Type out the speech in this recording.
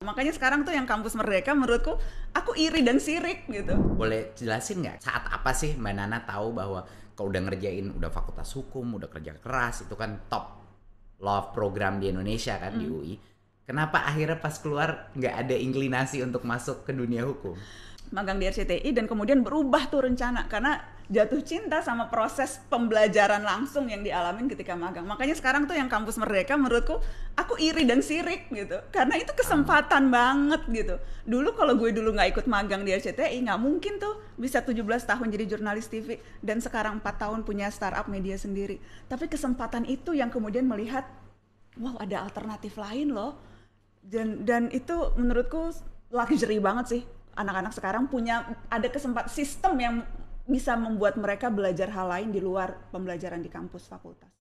Makanya sekarang tuh yang kampus merdeka menurutku aku iri dan sirik gitu. Boleh jelasin nggak saat apa sih Mbak Nana tahu bahwa kalau udah ngerjain udah fakultas hukum, udah kerja keras itu kan top love program di Indonesia kan hmm. di UI. Kenapa akhirnya pas keluar nggak ada inklinasi untuk masuk ke dunia hukum? Magang di RCTI dan kemudian berubah tuh rencana karena jatuh cinta sama proses pembelajaran langsung yang dialamin ketika magang. Makanya sekarang tuh yang kampus Merdeka menurutku aku iri dan sirik gitu. Karena itu kesempatan hmm. banget gitu. Dulu kalau gue dulu nggak ikut magang di RCTI nggak mungkin tuh bisa 17 tahun jadi jurnalis TV dan sekarang 4 tahun punya startup media sendiri. Tapi kesempatan itu yang kemudian melihat wow ada alternatif lain loh. Dan dan itu menurutku luxury banget sih anak-anak sekarang punya ada kesempatan sistem yang bisa membuat mereka belajar hal lain di luar pembelajaran di kampus fakultas